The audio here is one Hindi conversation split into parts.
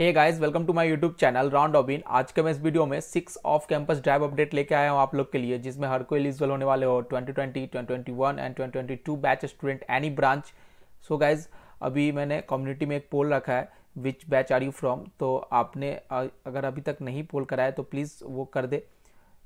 hey guys welcome to my YouTube channel round robin आज के मैं इस वीडियो में six off campus drive update लेके आया हूँ आप लोग के लिए जिसमें हर कोई एलिजिबल होने वाले हो 2020, 2021 and 2022 batch student any branch so guys अभी मैंने कम्युनिटी में एक पोल रखा है which batch are you from तो आपने अगर अभी तक नहीं पोल कराया तो प्लीज़ वो कर दे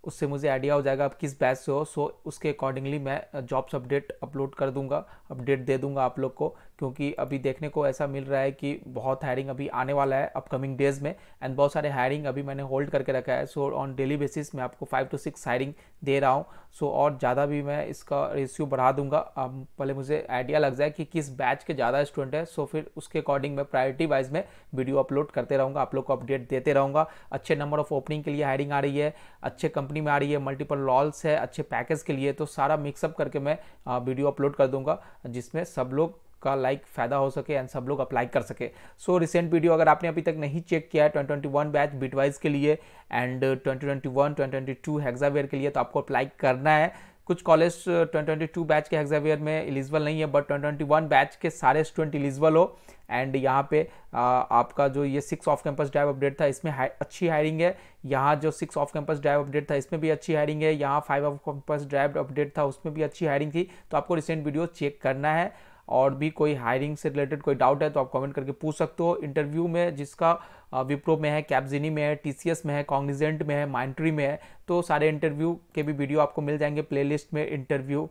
उससे मुझे आइडिया हो जाएगा आप किस बैच से हो सो उसके अकॉर्डिंगली मैं जॉब्स अपडेट अपलोड कर दूंगा अपडेट दे दूंगा आप लोग को क्योंकि अभी देखने को ऐसा मिल रहा है कि बहुत हायरिंग अभी आने वाला है अपकमिंग डेज में एंड बहुत सारे हायरिंग अभी मैंने होल्ड करके रखा है सो ऑन डेली बेसिस मैं आपको फाइव टू सिक्स हायरिंग दे रहा हूँ सो so, और ज़्यादा भी मैं इसका रेशियो बढ़ा दूंगा पहले मुझे आइडिया लग जाए कि किस बैच के ज़्यादा स्टूडेंट है सो so, फिर उसके अकॉर्डिंग मैं प्रायोरिटी वाइज में वीडियो अपलोड करते रहूँगा आप लोग को अपडेट देते रहूँगा अच्छे नंबर ऑफ ओपनिंग के लिए हायरिंग आ रही है अच्छे कंपनी में आ रही है मल्टीपल लॉल्स है अच्छे पैकेज के लिए तो सारा मिक्सअप करके मैं वीडियो अपलोड कर दूँगा जिसमें सब लोग का लाइक फ़ायदा हो सके एंड सब लोग अप्लाई कर सके सो रिसेंट वीडियो अगर आपने अभी तक नहीं चेक किया है ट्वेंटी बैच बिटवाइज के लिए एंड ट्वेंटी ट्वेंटी वन के लिए तो आपको अप्लाई करना है कुछ कॉलेज 2022 बैच के एग्जाम में एलिजिबल नहीं है बट 2021 बैच के सारे स्टूडेंट एलिजिबल हो एंड यहाँ पे आ, आपका जो ये six off campus drive update था इसमें हाई, अच्छी हायरिंग है यहाँ जो six off campus drive update था इसमें भी अच्छी हायरिंग है यहाँ five off campus drive update था उसमें भी अच्छी हायरिंग थी तो आपको रिसेंट वीडियो चेक करना है और भी कोई हायरिंग से रिलेटेड कोई डाउट है तो आप कमेंट करके पूछ सकते हो इंटरव्यू में जिसका विप्रो में है कैब्जिनी में है टीसीएस में है कॉन्ग्निजेंट में है माइंट्री में है तो सारे इंटरव्यू के भी वीडियो आपको मिल जाएंगे प्लेलिस्ट में इंटरव्यू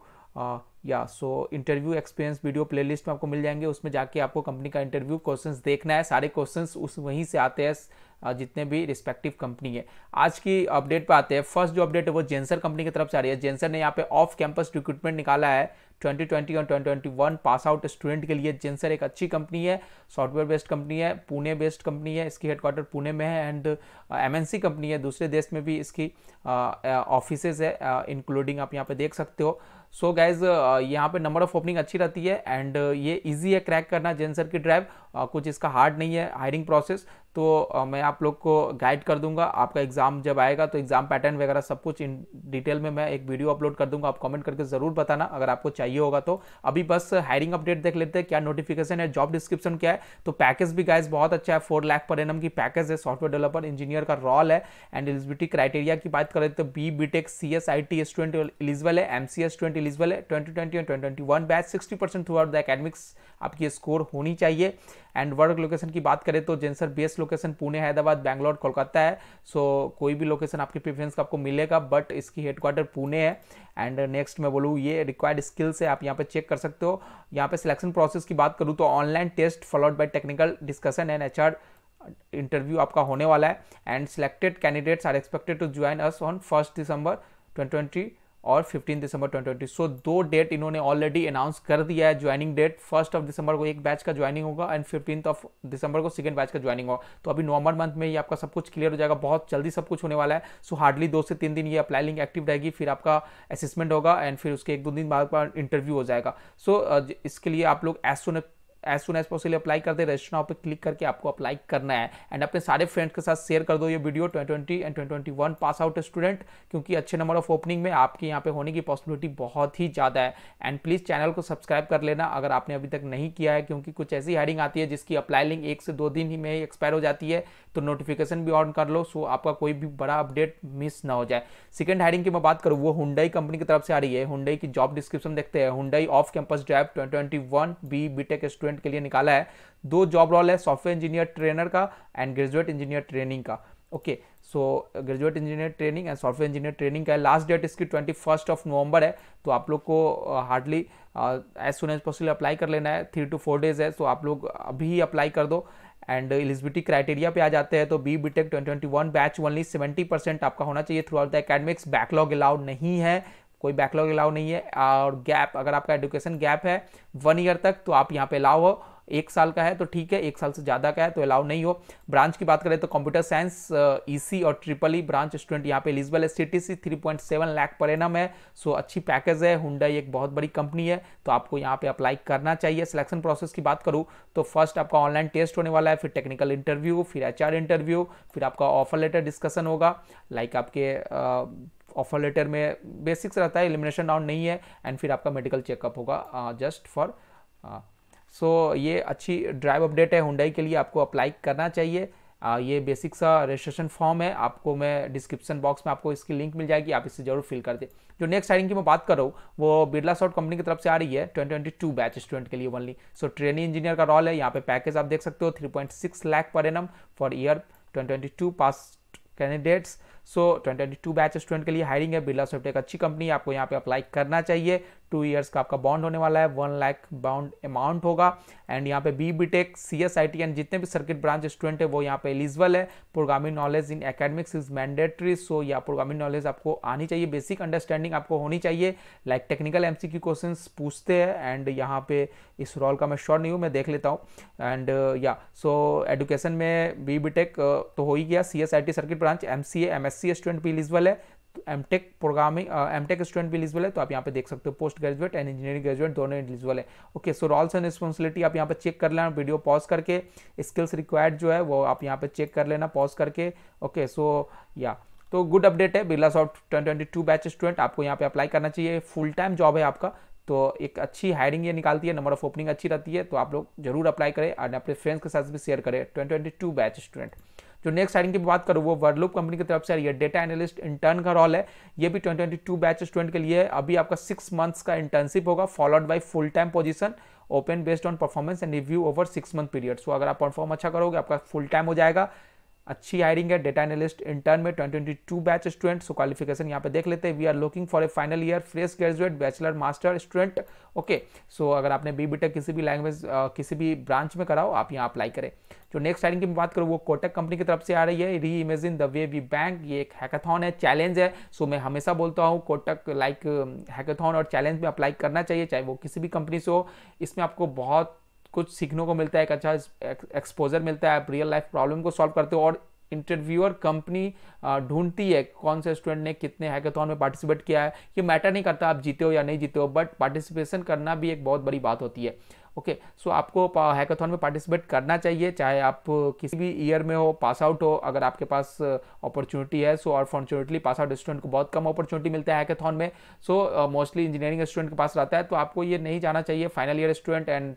या so interview experience video playlist में आपको मिल जाएंगे उसमें जाके आपको कंपनी का इंटरव्यू क्वेश्चंस देखना है सारे क्वेश्चंस उस वहीं से आते हैं जितने भी रिस्पेक्टिव कंपनी है आज की अपडेट पर आते हैं फर्स्ट जो अपडेट है वो जेंसर कंपनी की तरफ से आ रही है जेंसर ने यहाँ पे ऑफ कैंपस रिक्रूटमेंट निकाला है 2020 और 2021 पास आउट स्टूडेंट के लिए जेंसर एक अच्छी कंपनी है सॉफ्टवेयर बेस्ड कंपनी है पुणे बेस्ड कंपनी है इसकी हेडक्वार्टर पुणे में है एंड एमएनसी uh, कंपनी है दूसरे देश में भी इसकी ऑफिसेज uh, uh, है इंक्लूडिंग आप यहाँ पे देख सकते हो सो so गाइज यहाँ पे नंबर ऑफ ओपनिंग अच्छी रहती है एंड ये इजी है क्रैक करना जेंसर की ड्राइव कुछ इसका हार्ड नहीं है हायरिंग प्रोसेस तो मैं आप लोग को गाइड कर दूंगा आपका एग्ज़ाम जब आएगा तो एग्ज़ाम पैटर्न वगैरह सब कुछ इन डिटेल में मैं एक वीडियो अपलोड कर दूंगा आप कमेंट करके ज़रूर बताना अगर आपको चाहिए होगा तो अभी बस हायरिंग अपडेट देख लेते हैं क्या नोटिफिकेशन है जॉब डिस्क्रिप्शन क्या है तो पैकेज भी गाइज बहुत अच्छा है फोर लाख पर एनम की पैकेज है सॉफ्टवेयर डेवलपर इंजीनियर का रॉल है एंड एलिजिबिलिटी क्राइटेरिया की बात करें तो B B tech C S I T student eligible है M C S student eligible है twenty twenty and twenty twenty one batch sixty percent throughout the academics आपकी स्कोर होनी चाहिए एंड वर्क लोकेशन की बात करें तो Zensar best location Pune Hyderabad Bangalore Kolkata है सो so, कोई भी लोकेशन आपके प्रेफरेंस का आपको मिलेगा बट इसकी हेडक्वार्टर पुणे है एंड नेक्स्ट मैं बोलूँ ये रिक्वायर्ड स्किल्स है आप यहाँ पे चेक कर सकते हो यहाँ पे सिलेक्शन प्रोसेस की बात करूँ तो online test followed by technical discussion and H interview आपका होने वाला है and selected candidates are expected to join us on first December twenty और 15 दिसंबर 2020 सो दो डेट इन्होंने ऑलरेडी अनाउंस कर दिया है joining date first of December को एक बैच का ज्वाइनिंग होगा एंड फिफ्टीन ऑफ दिसंबर को सेकंड बैच का ज्वाइनिंग होगा तो अभी नवंबर मंथ में ये आपका सब कुछ क्लियर हो जाएगा बहुत जल्दी सब कुछ होने वाला है सो हार्डली दो से तीन दिन ये अप्लाई लिंक एक्टिव रहेगी फिर आपका असेसमेंट होगा एंड फिर उसके एक दो दिन बाद इंटरव्यू हो जाएगा सो so, इसके लिए आप लोग as as soon as possible apply कर दे रजिस्ट्रेशन नाउ पे क्लिक करके आपको अप्लाई करना है एंड अपने सारे फ्रेंड्स के साथ शेयर कर दो ये video 2020 and twenty one pass out student क्योंकि अच्छे नंबर ऑफ ओपनिंग में आपके यहाँ पे होने की पॉसिबिलिटी बहुत ही ज़्यादा है एंड प्लीज़ चैनल को सब्सक्राइब कर लेना अगर आपने अभी तक नहीं किया है क्योंकि कुछ ऐसी हेडिंग आती है जिसकी अप्लाई लिंक एक से दो दिन ही में एक्सपायर हो जाती है तो नोटिफिकेशन भी ऑन कर लो सो आपका कोई भी बड़ा अपडेट मिस ना हो जाए सेकंड हायरिंग की मैं बात करूँ वो हुंडई कंपनी की तरफ से आ रही है हुंडई की जॉब डिस्क्रिप्शन देखते हैं Hyundai off campus drive twenty one B B tech student के लिए निकाला है दो जॉब रोल है सॉफ्टवेयर इंजीनियर ट्रेनर का एंड ग्रेजुएट इंजीनियर ट्रेनिंग का okay so graduate engineer training and software engineer training का है लास्ट डेट इसकी ट्वेंटी फर्स्ट ऑफ नवंबर है तो आप लोग को hardly as soon as possible apply कर लेना है थ्री टू फोर डेज है तो आप लोग अभी ही अप्लाई कर दो एंड एलिजिबिलिटी क्राइटेरिया पे आ जाते हैं तो B B tech twenty batch only seventy percent आपका होना चाहिए throughout the academics backlog allowed नहीं है कोई बैकलॉग अलाउड नहीं है और गैप अगर आपका एडुकेशन गैप है वन ईयर तक तो आप यहाँ पे अलाउ हो एक साल का है तो ठीक है एक साल से ज़्यादा का है तो अलाउ नहीं हो ब्रांच की बात करें तो कंप्यूटर साइंस ईसी और ट्रिपल ई ब्रांच स्टूडेंट यहाँ पे एलिजिबल है C T C three point seven lakh पर एनम है सो अच्छी पैकेज है हुडाई एक बहुत बड़ी कंपनी है तो आपको यहाँ पे अप्लाई करना चाहिए सिलेक्शन प्रोसेस की बात करूँ तो फर्स्ट आपका ऑनलाइन टेस्ट होने वाला है फिर टेक्निकल इंटरव्यू फिर एच इंटरव्यू फिर आपका ऑफर लेटर डिस्कशन होगा लाइक आपके ऑफर uh, लेटर में बेसिक्स रहता है एलिमिनेशन राउंड नहीं है एंड फिर आपका मेडिकल चेकअप होगा जस्ट uh, फॉर सो ये अच्छी ड्राइव अपडेट है हुंडई के लिए आपको अप्लाई करना चाहिए आ, ये बेसिक सा रजिस्ट्रेशन फॉर्म है आपको मैं डिस्क्रिप्शन बॉक्स में आपको इसकी लिंक मिल जाएगी आप इसे जरूर फिल कर दें जो नेक्स्ट आइडिंग की मैं बात कर रहा हूँ वो बिरला सॉट कंपनी की तरफ से आ रही है 2022 बैच स्टूडेंट के लिए ओनली सो ट्रेनिंग इंजीनियर का रोल है यहाँ पे पैकेज आप देख सकते हो 3.6 लाख पर annum for year 2022 pass candidates so twenty two batch student के लिए हायरिंग है बिरला सॉफ्टवेयर एक अच्छी कंपनी आपको यहाँ पे अप्लाई करना चाहिए टू ईयर्स का आपका बॉन्ड होने वाला है वन लाख बाउंड अमाउंट होगा एंड यहाँ पे B B tech C S I T and जितने भी सर्किट ब्रांच स्टूडेंट है वो यहाँ पे एलिजिबल है programming knowledge in academics is mandatory so या प्रोग्रामिंग नॉलेज आपको आनी चाहिए बेसिक अंडरस्टैंडिंग आपको होनी चाहिए like technical M C Q question पूछते हैं एंड यहाँ पे इस रोल का मैं श्योर नहीं हूँ मैं देख लेता हूँ एंड या सो एडुकेशन में बी बी टेक तो हो ही गया C S I T circuit branch M C M S C student भी इलिजिबल है M tech programming M tech student भी इलिजिबल है तो आप यहाँ पे देख सकते हो post graduate and engineering graduate दोनों इलिजिबल है okay so roles and responsibility आप यहाँ पे चेक कर लेना वीडियो पॉज करके स्किल्स रिक्वायर्ड जो है वो आप यहाँ पे चेक कर लेना पॉज करके ओके सो या तो गुड अपडेट है Birlasoft twenty two batch student आपको यहाँ पे अप्लाई करना चाहिए फुल टाइम जॉब है आपका तो एक अच्छी हायरिंग ये निकालती है नंबर ऑफ ओपनिंग अच्छी रहती है तो आप लोग जरूर अप्लाई करें और अपने फ्रेंड्स के साथ भी शेयर करें ट्वेंटी बैच स्टूडेंट जो नेक्स्ट हायरिंग की बात करूँ वो वर्लूप कंपनी की तरफ से आ रही है डेटा एनालिस्ट इंटर्न का रोल है ये भी twenty twenty two batch student के लिए अभी आपका सिक्स मंथ्स का इंटर्नशिप होगा followed by full time position open based on performance and review over six month period so अगर आप परफॉर्म अच्छा करोगे आपका फुल टाइम हो जाएगा अच्छी हायरिंग है डेटा एनालिस्ट इंटर्न में 2022 बैच स्टूडेंट सो क्वालिफिकेशन यहाँ पे देख लेते हैं we are looking for a final year fresh graduate bachelor master student okay so अगर आपने बी बी किसी भी लैंग्वेज किसी भी ब्रांच में कराओ आप यहाँ अप्लाई करें जो नेक्स्ट हायरिंग की बात करूँ वो कोटक कंपनी की तरफ से आ रही है reimagine the way we bank ये एक हैकाथॉन है चैलेंज है सो so, मैं हमेशा बोलता हूँ कोटक लाइक हैकाथॉन और चैलेंज में अप्लाई करना चाहिए चाहे वो किसी भी कंपनी से हो इसमें आपको बहुत कुछ सीखने को मिलता है एक अच्छा एक्सपोजर मिलता है आप रियल लाइफ प्रॉब्लम को सॉल्व करते हो और इंटरव्यूअर कंपनी ढूंढती है कौन से स्टूडेंट ने कितने हैकेथन में पार्टिसिपेट किया है ये मैटर नहीं करता आप जीते हो या नहीं जीते हो बट पार्टिसिपेशन करना भी एक बहुत बड़ी बात होती है ओके okay, सो so आपको हैकाथॉन में पार्टिसिपेट करना चाहिए चाहे आप किसी भी ईयर में हो पास आउट हो अगर आपके पास अपॉर्चुनिटी है so unfortunately pass out student को बहुत कम अपॉर्चुनिटी मिलता है हैकाथॉन में सो मोस्टली इंजीनियरिंग स्टूडेंट के पास रहता है तो आपको ये नहीं जाना चाहिए फाइनल ईयर स्टूडेंट एंड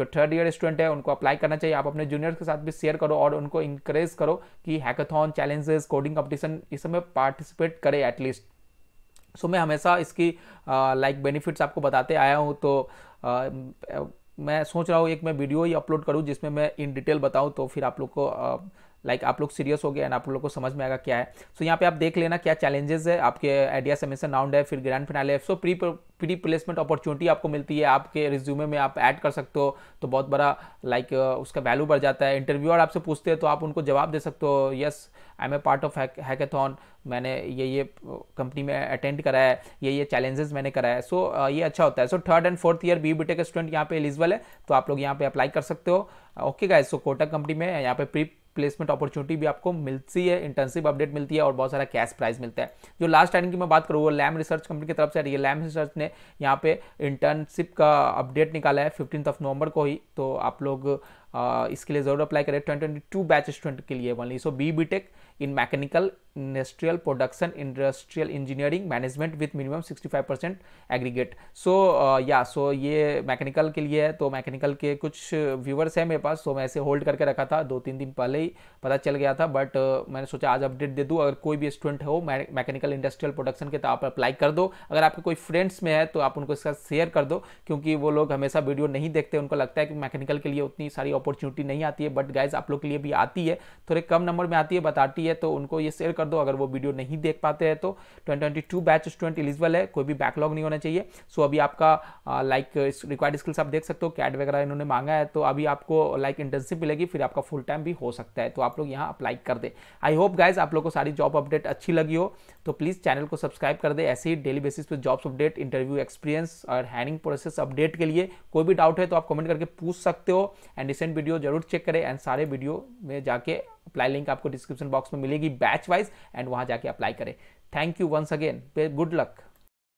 जो थर्ड ईयर स्टूडेंट है उनको अप्लाई करना चाहिए आप अपने जूनियर्स के साथ भी शेयर करो और उनको इंकरेज करो कि हैकाथॉन चैलेंजेस कोडिंग कॉम्पिटिशन इस समय पार्टिसिपेट करें एटलीस्ट सो मैं हमेशा इसकी लाइक बेनिफिट्स आपको बताते आया हूँ तो uh, मैं सोच रहा हूँ एक मैं वीडियो ही अपलोड करूँ जिसमें मैं इन डिटेल बताऊँ तो फिर आप लोग को uh, लाइक आप लोग सीरियस हो गए एंड आप लोग को समझ में आएगा क्या है सो so, यहाँ पे आप देख लेना क्या चैलेंजेस है आपके आइडिया सबमिशन राउंड है फिर ग्रैंड फिनाले है so pre pre placement opportunity आपको मिलती है आपके रिज्यूमे में आप ऐड कर सकते हो तो बहुत बड़ा लाइक like, उसका वैल्यू बढ़ जाता है इंटरव्यू और आपसे पूछते हैं तो आप उनको जवाब दे सकते हो yes I am a part of hackathon मैंने ये ये कंपनी में अटेंड करा है ये ये चैलेंजेस मैंने करा है सो so, ये अच्छा होता है so third and fourth year B B tech student यहाँ पे एलिजिबल है तो आप लोग यहाँ पे अप्लाई कर सकते हो okay guys so Kotak company में यहाँ पे प्री प्लेसमेंट अपॉर्चुनिटी भी आपको मिलती है इंटर्नशिप अपडेट मिलती है और बहुत सारा कैश प्राइज मिलता है जो लास्ट टाइम की मैं बात करूँ वो लैम रिसर्च कंपनी की तरफ से रही है लैम रिसर्च ने यहाँ पे इंटर्नशिप का अपडेट निकाला है फिफ्टीन ऑफ नवंबर को ही तो आप लोग इसके लिए जरूर अप्लाई करें twenty twenty two batch student के लिए only so B B tech in mechanical industrial production industrial engineering management with minimum 65 percent aggregate so या सो ये मैकेनिकल के लिए है तो मैकेनिकल के कुछ व्यूवर्स हैं मेरे पास सो तो so, मैं ऐसे होल्ड करके रखा था दो तीन दिन पहले ही पता चल गया था बट uh, मैंने सोचा आज अपडेट दे दूँ अगर कोई भी स्टूडेंट हो मैकेनिकल इंडस्ट्रियल प्रोडक्शन के तो आप अप्लाई कर दो अगर आपके कोई फ्रेंड्स में है तो आप उनको इसका शेयर कर दो क्योंकि वो लोग हमेशा वीडियो नहीं देखते उनको लगता है कि मैकेनिकल के लिए उतनी सारी अपॉर्चुनिटी नहीं आती है बट गाइज आप लोग के लिए भी आती है थोड़े कम नंबर में आती है बताती है तो उनको ये शेयर कर दो अगर वो वीडियो नहीं देख पाते हैं तो ट्वेंटी बैच स्टूडेंट एलिजिबल है कोई भी बैकलॉग नहीं होना चाहिए सो अभी आपका लाइक रिक्वायर्ड स्किल्स आप देख सकते हो कैट वगैरह इन्होंने मांगा है तो अभी आपको लाइक इंटर्नशिप मिलेगी फिर आपका फुल टाइम भी हो सकता है तो आप लोग यहाँ अप्लाई कर दे आई होप गाइज आप लोग को सारी जॉब अपडेट अच्छी लगी हो तो प्लीज़ चैनल को सब्सक्राइब कर दे ऐसे ही डेली बेसिस पे जॉब्स अपडेट इंटरव्यू एक्सपीरियंस और हैंडिंग प्रोसेस अपडेट के लिए कोई भी डाउट है तो आप कमेंट करके पूछ सकते हो एंड रिसेंट रिसेंट वीडियो जरूर चेक करें एंड सारे वीडियो में जाके अप्लाई लिंक आपको डिस्क्रिप्शन बॉक्स में मिलेगी बैच वाइज एंड वहां जाके अप्लाई करें thank you once again good luck